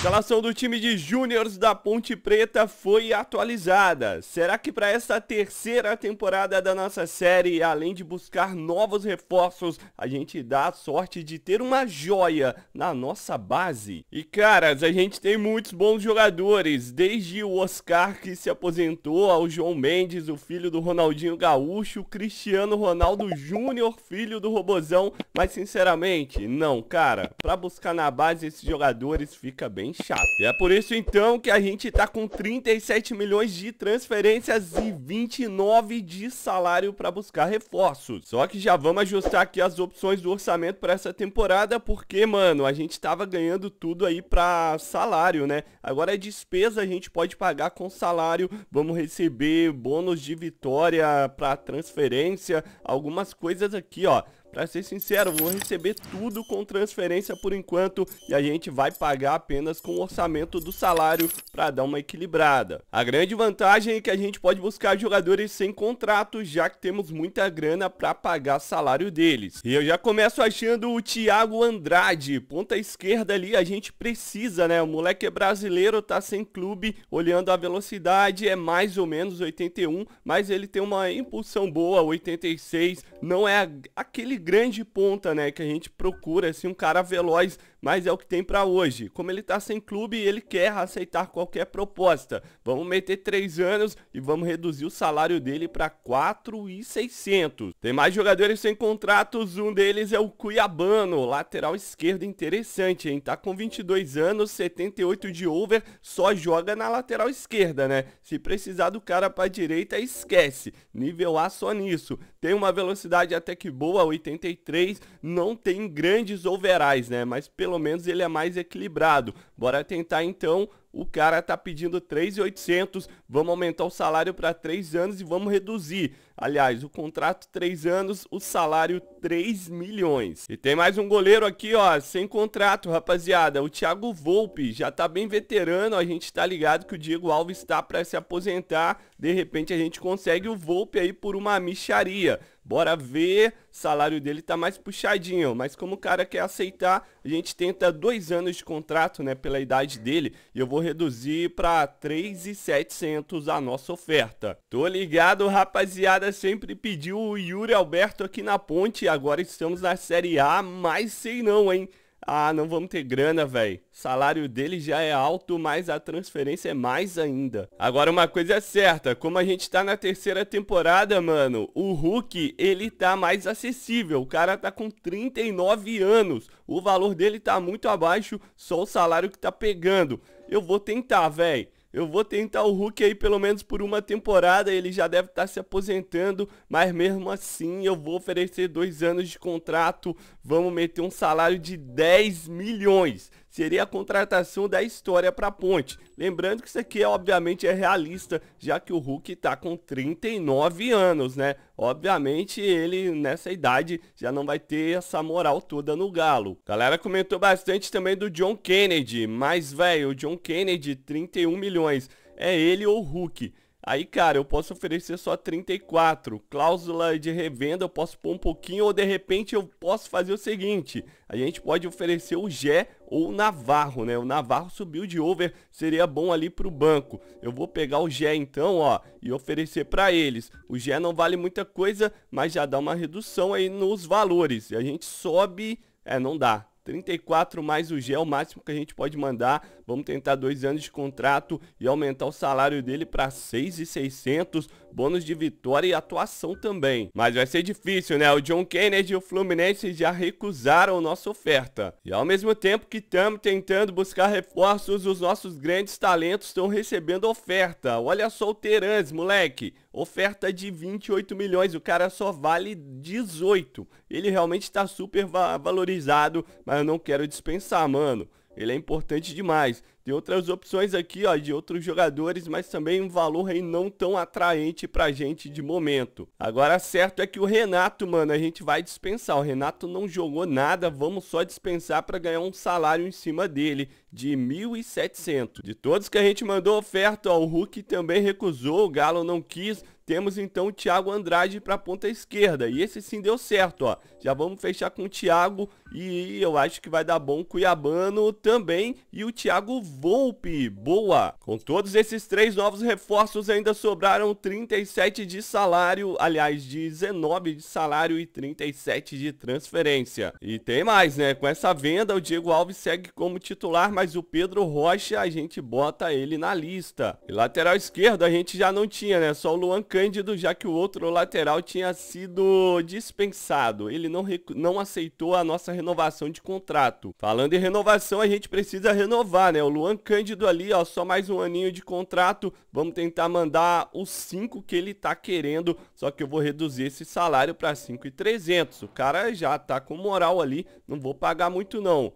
escalação do time de júniores da Ponte Preta foi atualizada. Será que para esta terceira temporada da nossa série, além de buscar novos reforços, a gente dá a sorte de ter uma joia na nossa base? E caras, a gente tem muitos bons jogadores, desde o Oscar que se aposentou, ao João Mendes, o filho do Ronaldinho Gaúcho, Cristiano Ronaldo Júnior, filho do Robozão, mas sinceramente, não, cara, para buscar na base esses jogadores fica bem bem chato. E é por isso então que a gente tá com 37 milhões de transferências e 29 de salário para buscar reforços. Só que já vamos ajustar aqui as opções do orçamento para essa temporada, porque, mano, a gente tava ganhando tudo aí para salário, né? Agora é despesa, a gente pode pagar com salário, vamos receber bônus de vitória para transferência, algumas coisas aqui, ó. Pra ser sincero, vou receber tudo com transferência por enquanto e a gente vai pagar apenas com o orçamento do salário para dar uma equilibrada. A grande vantagem é que a gente pode buscar jogadores sem contrato, já que temos muita grana para pagar salário deles. E eu já começo achando o Thiago Andrade, ponta esquerda ali, a gente precisa, né? O moleque é brasileiro, tá sem clube, olhando a velocidade é mais ou menos 81, mas ele tem uma impulsão boa, 86, não é aquele grande ponta, né, que a gente procura, assim, um cara veloz, mas é o que tem para hoje. Como ele tá sem clube, ele quer aceitar qualquer proposta. Vamos meter três anos e vamos reduzir o salário dele para 4,600. Tem mais jogadores sem contratos, um deles é o Cuiabano, lateral esquerdo interessante, hein? Tá com 22 anos, 78 de over, só joga na lateral esquerda, né? Se precisar do cara para direita, esquece. Nível A só nisso. Tem uma velocidade até que boa, 80 83 não tem grandes overais, né? Mas pelo menos ele é mais equilibrado. Bora tentar então o cara tá pedindo 3,800, vamos aumentar o salário para 3 anos e vamos reduzir. Aliás, o contrato 3 anos, o salário 3 milhões. E tem mais um goleiro aqui, ó, sem contrato, rapaziada. O Thiago Volpe já tá bem veterano, a gente tá ligado que o Diego Alves está para se aposentar. De repente a gente consegue o Volpe aí por uma micharia. Bora ver, o salário dele tá mais puxadinho, mas como o cara quer aceitar, a gente tenta dois anos de contrato, né, pela idade dele. E eu vou reduzir para 3,700 a nossa oferta. Tô ligado, rapaziada, sempre pediu o Yuri Alberto aqui na ponte, agora estamos na Série A, mas sei não, hein? Ah, não vamos ter grana, velho. Salário dele já é alto, mas a transferência é mais ainda. Agora uma coisa é certa, como a gente tá na terceira temporada, mano, o Hulk, ele tá mais acessível. O cara tá com 39 anos. O valor dele tá muito abaixo, só o salário que tá pegando eu vou tentar, velho. Eu vou tentar o Hulk aí pelo menos por uma temporada, ele já deve estar tá se aposentando, mas mesmo assim eu vou oferecer dois anos de contrato, vamos meter um salário de 10 milhões seria a contratação da história para a ponte. Lembrando que isso aqui, obviamente, é realista, já que o Hulk está com 39 anos, né? Obviamente, ele, nessa idade, já não vai ter essa moral toda no galo. Galera comentou bastante também do John Kennedy, mas, velho, o John Kennedy, 31 milhões, é ele ou o Hulk? Aí, cara, eu posso oferecer só 34. Cláusula de revenda eu posso pôr um pouquinho ou de repente eu posso fazer o seguinte. A gente pode oferecer o Gé ou o Navarro, né? O Navarro subiu de over, seria bom ali pro banco. Eu vou pegar o Gé então, ó, e oferecer para eles. O Gé não vale muita coisa, mas já dá uma redução aí nos valores. E a gente sobe... É, não dá. 34 mais o gel, máximo que a gente pode mandar. Vamos tentar dois anos de contrato e aumentar o salário dele para 6,600 bônus de vitória e atuação também. Mas vai ser difícil, né? O John Kennedy e o Fluminense já recusaram nossa oferta. E ao mesmo tempo que estamos tentando buscar reforços, os nossos grandes talentos estão recebendo oferta. Olha só o Terans, moleque. Oferta de 28 milhões, o cara só vale 18. Ele realmente está super valorizado, mas eu não quero dispensar, mano. Ele é importante demais. Tem outras opções aqui, ó, de outros jogadores, mas também um valor aí não tão atraente pra gente de momento. Agora, certo é que o Renato, mano, a gente vai dispensar. O Renato não jogou nada, vamos só dispensar pra ganhar um salário em cima dele, de 1.700. De todos que a gente mandou oferta, ó, o Hulk também recusou, o Galo não quis, temos então o Thiago Andrade para a ponta esquerda. E esse sim deu certo, ó. Já vamos fechar com o Thiago e eu acho que vai dar bom o Cuiabano também. E o Thiago Volpe, boa! Com todos esses três novos reforços ainda sobraram 37 de salário, aliás, 19 de salário e 37 de transferência. E tem mais, né? Com essa venda, o Diego Alves segue como titular, mas o Pedro Rocha a gente bota ele na lista. E lateral esquerdo a gente já não tinha, né? Só o Luan Câmara. Cândido, já que o outro lateral tinha sido dispensado. Ele não, não aceitou a nossa renovação de contrato. Falando em renovação, a gente precisa renovar, né? O Luan Cândido ali, ó, só mais um aninho de contrato. Vamos tentar mandar os 5 que ele tá querendo, só que eu vou reduzir esse salário para 5,300. O cara já tá com moral ali, não vou pagar muito não.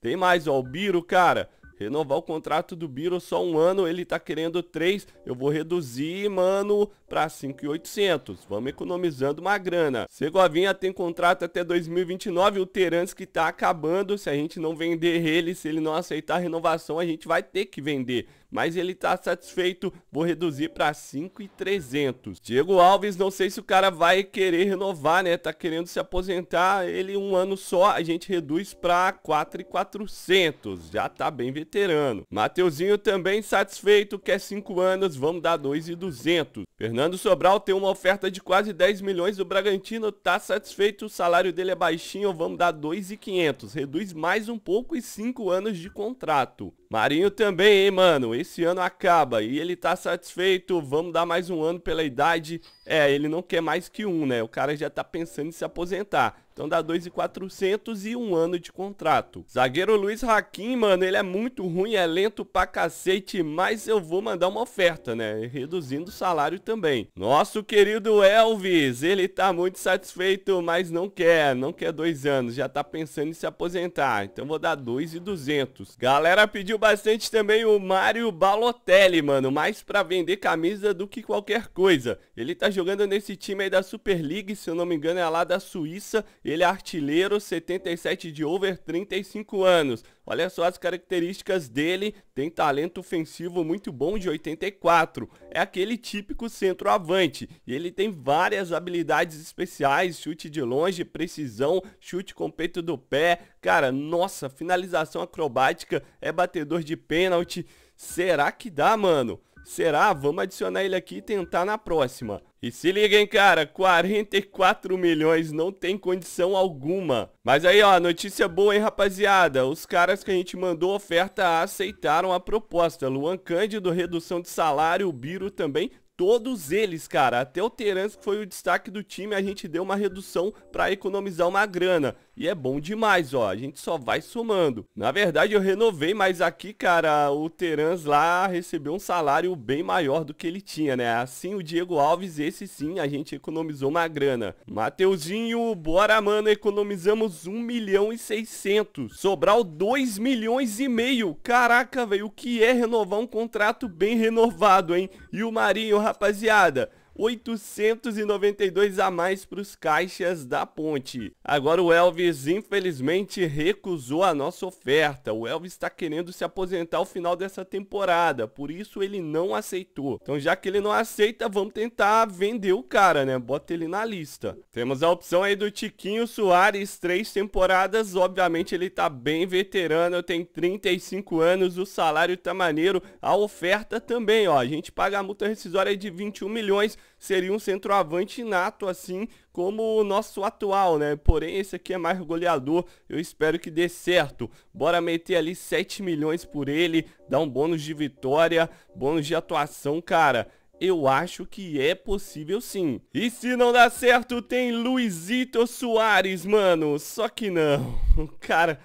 Tem mais, ó, o Biro, cara. Renovar o contrato do Biro só um ano, ele tá querendo 3, eu vou reduzir, mano, pra 5,800. Vamos economizando uma grana. Segovinha tem contrato até 2029, o Terans que tá acabando, se a gente não vender ele, se ele não aceitar a renovação, a gente vai ter que vender mas ele tá satisfeito, vou reduzir para 5,300. Diego Alves, não sei se o cara vai querer renovar, né? Tá querendo se aposentar, ele um ano só, a gente reduz para 4,400. Já tá bem veterano. Mateuzinho também satisfeito, quer 5 anos, vamos dar 2,200. Fernando Sobral tem uma oferta de quase 10 milhões do Bragantino, tá satisfeito, o salário dele é baixinho, vamos dar 2,500. Reduz mais um pouco e 5 anos de contrato. Marinho também, hein, mano? Esse ano acaba e ele tá satisfeito. Vamos dar mais um ano pela idade. É, ele não quer mais que um, né? O cara já tá pensando em se aposentar. Então dá 2,400 e um ano de contrato. Zagueiro Luiz Raquim, mano, ele é muito ruim, é lento pra cacete, mas eu vou mandar uma oferta, né? Reduzindo o salário também. Nosso querido Elvis, ele tá muito satisfeito, mas não quer, não quer dois anos, já tá pensando em se aposentar. Então vou dar 2,200. Galera pediu bastante também o Mário Balotelli, mano, mais pra vender camisa do que qualquer coisa. Ele tá jogando nesse time aí da Super League, se eu não me engano é lá da Suíça ele é artilheiro, 77 de over, 35 anos. Olha só as características dele, tem talento ofensivo muito bom de 84. É aquele típico centroavante e ele tem várias habilidades especiais, chute de longe, precisão, chute com peito do pé. Cara, nossa, finalização acrobática, é batedor de pênalti. Será que dá, mano? Será? Vamos adicionar ele aqui e tentar na próxima. E se liguem, cara, 44 milhões não tem condição alguma. Mas aí, ó, notícia boa, hein, rapaziada? Os caras que a gente mandou oferta aceitaram a proposta. Luan Cândido, redução de salário, o Biro também todos eles, cara. Até o Terans, que foi o destaque do time, a gente deu uma redução para economizar uma grana. E é bom demais, ó. A gente só vai somando. Na verdade, eu renovei, mas aqui, cara, o Terans lá recebeu um salário bem maior do que ele tinha, né? Assim, o Diego Alves, esse sim, a gente economizou uma grana. Mateuzinho, bora, mano. Economizamos 1 milhão e 600. Sobral 2 milhões e meio. Caraca, velho, o que é renovar um contrato bem renovado, hein? E o Marinho, rapaziada. 892 a mais para os caixas da ponte. Agora o Elvis infelizmente recusou a nossa oferta. O Elvis está querendo se aposentar ao final dessa temporada, por isso ele não aceitou. Então já que ele não aceita, vamos tentar vender o cara, né? Bota ele na lista. Temos a opção aí do Tiquinho Soares, três temporadas. Obviamente ele tá bem veterano, tem 35 anos, o salário tá maneiro. A oferta também, ó. A gente paga a multa rescisória de 21 milhões seria um centroavante nato, assim como o nosso atual, né? Porém, esse aqui é mais goleador, eu espero que dê certo. Bora meter ali 7 milhões por ele, dar um bônus de vitória, bônus de atuação, cara eu acho que é possível sim. E se não dá certo, tem Luizito Soares, mano. Só que não. O cara,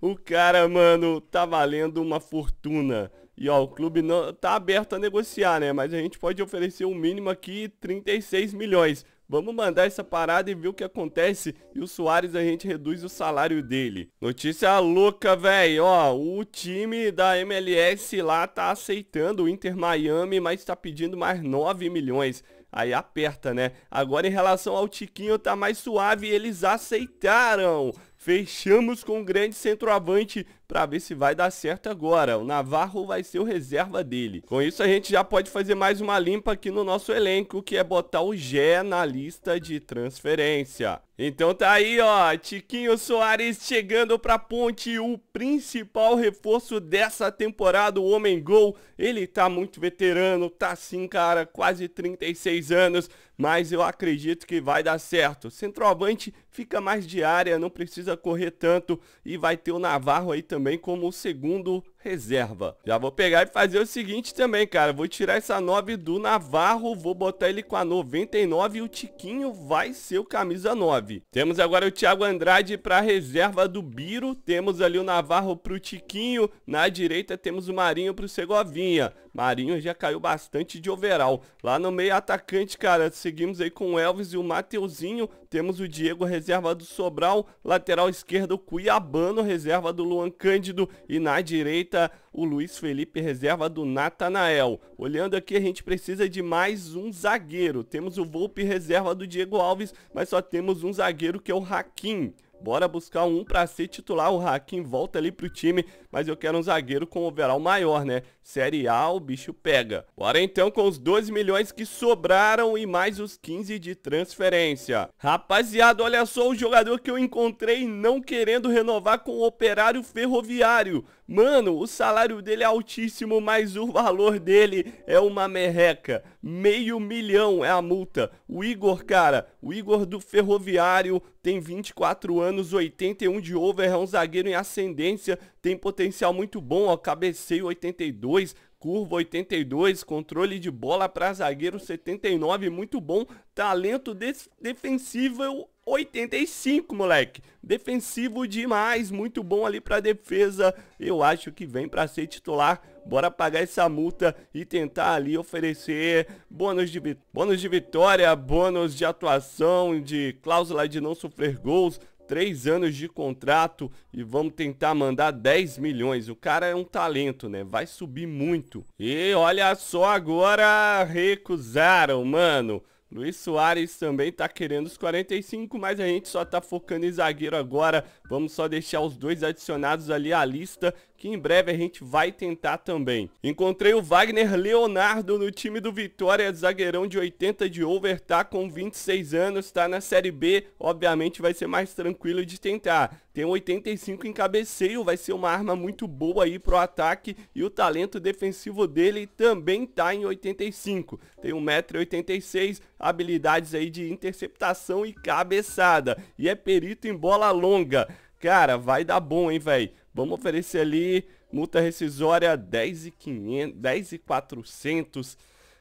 o cara, mano, tá valendo uma fortuna. E ó, o clube não tá aberto a negociar, né? Mas a gente pode oferecer o um mínimo aqui 36 milhões. Vamos mandar essa parada e ver o que acontece. E o Soares a gente reduz o salário dele. Notícia louca, velho. Ó, o time da MLS lá tá aceitando o Inter Miami, mas tá pedindo mais 9 milhões. Aí aperta, né? Agora em relação ao Tiquinho tá mais suave, eles aceitaram. Fechamos com o grande centroavante para ver se vai dar certo agora. O Navarro vai ser o reserva dele. Com isso a gente já pode fazer mais uma limpa aqui no nosso elenco, que é botar o Gé na lista de transferência. Então tá aí, ó, Tiquinho Soares chegando pra ponte, o principal reforço dessa temporada, o Homem Gol. Ele tá muito veterano, tá sim, cara, quase 36 anos, mas eu acredito que vai dar certo. Centroavante fica mais de área, não precisa correr tanto e vai ter o Navarro aí também também como o segundo reserva. Já vou pegar e fazer o seguinte também, cara. Vou tirar essa 9 do Navarro, vou botar ele com a 99 e o Tiquinho vai ser o camisa 9. Temos agora o Thiago Andrade para reserva do Biro. Temos ali o Navarro para o Tiquinho. Na direita temos o Marinho para o Segovinha. Marinho já caiu bastante de overall. Lá no meio atacante, cara, seguimos aí com o Elvis e o Mateuzinho. Temos o Diego, reserva do Sobral. Lateral esquerdo, o Cuiabano, reserva do Luan Cândido. E na direita direita, o Luiz Felipe reserva do Natanael. Olhando aqui, a gente precisa de mais um zagueiro. Temos o Volpe reserva do Diego Alves, mas só temos um zagueiro que é o Hakim. Bora buscar um para ser titular. O Hakim volta ali pro time, mas eu quero um zagueiro com overall maior, né? Série A, o bicho pega. Bora então com os 12 milhões que sobraram e mais os 15 de transferência. Rapaziada, olha só o jogador que eu encontrei não querendo renovar com o Operário Ferroviário. Mano, o salário dele é altíssimo, mas o valor dele é uma merreca. Meio milhão é a multa. O Igor, cara, o Igor do Ferroviário tem 24 anos, 81 de over, é um zagueiro em ascendência, tem potencial muito bom, ó, cabeceio 82, curva 82, controle de bola para zagueiro 79, muito bom, talento defensivo 85, moleque. Defensivo demais, muito bom ali pra defesa. Eu acho que vem pra ser titular. Bora pagar essa multa e tentar ali oferecer bônus de, bônus de vitória, bônus de atuação, de cláusula de não sofrer gols. três anos de contrato e vamos tentar mandar 10 milhões. O cara é um talento, né? Vai subir muito. E olha só agora, recusaram, mano. Luiz Soares também tá querendo os 45, mas a gente só tá focando em zagueiro agora. Vamos só deixar os dois adicionados ali à lista que em breve a gente vai tentar também. Encontrei o Wagner Leonardo no time do Vitória, zagueirão de 80 de over, tá com 26 anos, tá na Série B, obviamente vai ser mais tranquilo de tentar. Tem 85 em cabeceio, vai ser uma arma muito boa aí pro ataque e o talento defensivo dele também tá em 85. Tem 1,86m, habilidades aí de interceptação e cabeçada e é perito em bola longa. Cara, vai dar bom, hein, velho. Vamos oferecer ali multa rescisória 10,400. 10 e 400.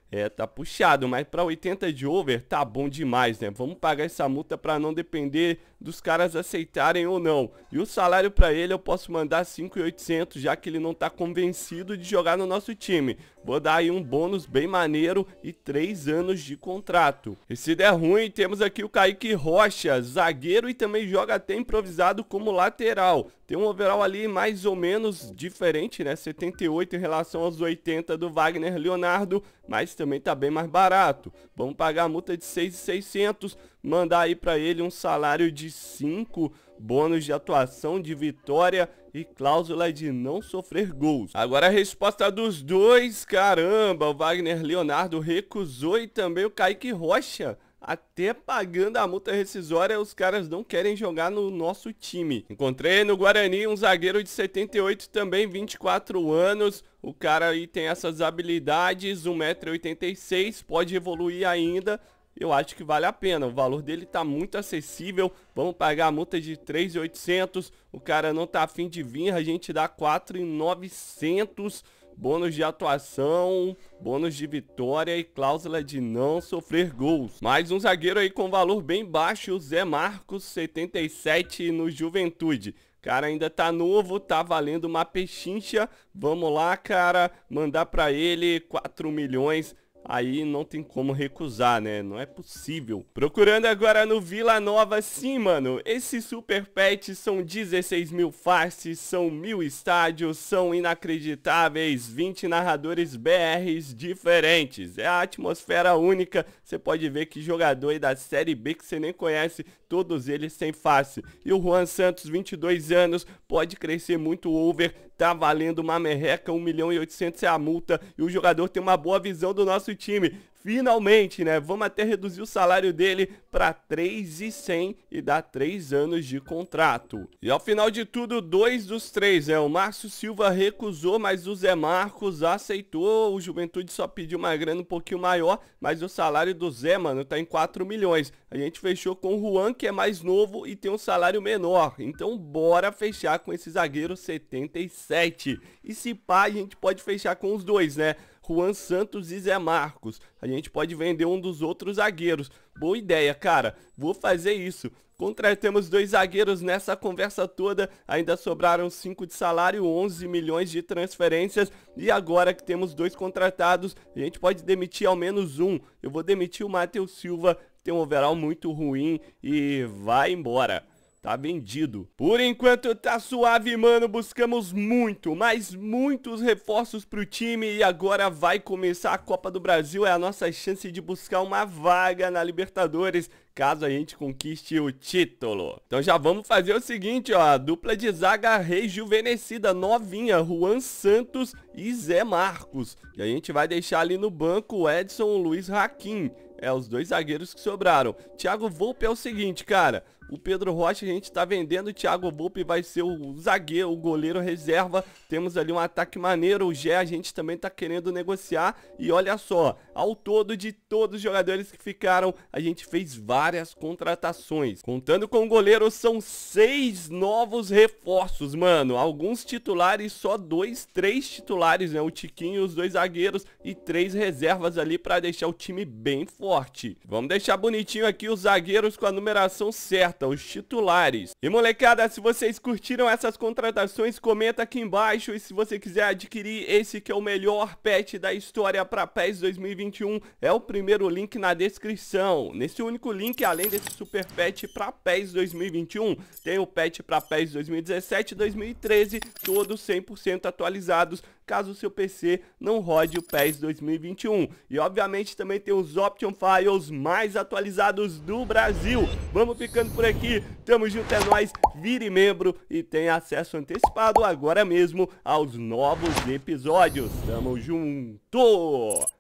é, tá puxado, mas para 80 de over tá bom demais, né? Vamos pagar essa multa para não depender dos caras aceitarem ou não. E o salário para ele eu posso mandar 5,800, já que ele não tá convencido de jogar no nosso time. Vou dar aí um bônus bem maneiro e 3 anos de contrato. E se der ruim, temos aqui o Kaique Rocha, zagueiro e também joga até improvisado como lateral. Tem um overall ali mais ou menos diferente, né? 78 em relação aos 80 do Wagner Leonardo, mas também tá bem mais barato. Vamos pagar a multa de 6,600, mandar aí para ele um salário de 5, bônus de atuação de vitória e cláusula de não sofrer gols. Agora a resposta dos dois, caramba, o Wagner Leonardo recusou e também o Kaique Rocha até pagando a multa rescisória, os caras não querem jogar no nosso time. Encontrei no Guarani um zagueiro de 78 também, 24 anos. O cara aí tem essas habilidades, 1,86m, pode evoluir ainda. Eu acho que vale a pena, o valor dele tá muito acessível, vamos pagar a multa de 3,800, o cara não tá afim de vir, a gente dá 4,900, bônus de atuação, bônus de vitória e cláusula de não sofrer gols. Mais um zagueiro aí com valor bem baixo, o Zé Marcos, 77 no Juventude. Cara, ainda tá novo, tá valendo uma pechincha. Vamos lá, cara, mandar pra ele 4 milhões aí não tem como recusar, né? Não é possível. Procurando agora no Vila Nova, sim, mano. Esses super pets são 16 mil faces, são mil estádios, são inacreditáveis, 20 narradores BRs diferentes. É a atmosfera única, você pode ver que jogador aí da Série B que você nem conhece, todos eles sem face. E o Juan Santos, 22 anos, pode crescer muito over, tá valendo uma merreca, 1 milhão e 800 é a multa, e o jogador tem uma boa visão do nosso time. Finalmente, né? Vamos até reduzir o salário dele para 3,100 e dar 3 anos de contrato. E ao final de tudo, dois dos três, né? O Márcio Silva recusou, mas o Zé Marcos aceitou. O Juventude só pediu uma grana um pouquinho maior, mas o salário do Zé, mano, tá em 4 milhões. A gente fechou com o Juan, que é mais novo e tem um salário menor. Então, bora fechar com esse zagueiro 77. E se pá, a gente pode fechar com os dois, né? Juan Santos e Zé Marcos. A gente pode vender um dos outros zagueiros. Boa ideia, cara. Vou fazer isso. Contratamos dois zagueiros nessa conversa toda, ainda sobraram 5 de salário, 11 milhões de transferências e agora que temos dois contratados, a gente pode demitir ao menos um. Eu vou demitir o Matheus Silva, que tem um overall muito ruim e vai embora tá vendido. Por enquanto tá suave, mano, buscamos muito, mas muitos reforços pro time e agora vai começar a Copa do Brasil, é a nossa chance de buscar uma vaga na Libertadores caso a gente conquiste o título. Então já vamos fazer o seguinte, ó, a dupla de zaga rejuvenescida, novinha, Juan Santos e Zé Marcos. E a gente vai deixar ali no banco o Edson o Luiz Raquin. É, os dois zagueiros que sobraram. Thiago Volpe é o seguinte, cara, o Pedro Rocha a gente está vendendo, o Thiago Volpe vai ser o zagueiro, o goleiro reserva. Temos ali um ataque maneiro, o Gé a gente também está querendo negociar. E olha só, ao todo de todos os jogadores que ficaram, a gente fez várias contratações. Contando com o goleiro, são seis novos reforços, mano. Alguns titulares, só dois, três titulares, né? O Tiquinho, os dois zagueiros e três reservas ali para deixar o time bem forte. Vamos deixar bonitinho aqui os zagueiros com a numeração certa os titulares. E molecada, se vocês curtiram essas contratações, comenta aqui embaixo. E se você quiser adquirir esse que é o melhor pet da história para PES 2021, é o primeiro link na descrição. Nesse único link, além desse super pet para PES 2021, tem o pet para PES 2017 2013, todos 100% atualizados caso o seu PC não rode o PES 2021. E obviamente também tem os Option Files mais atualizados do Brasil. Vamos ficando por aqui, tamo junto é nóis, vire membro e tenha acesso antecipado agora mesmo aos novos episódios. Tamo junto!